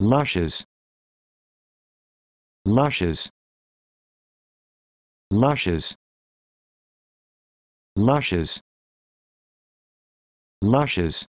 Lushes. Lushes. Lushes. Lushes. Lushes.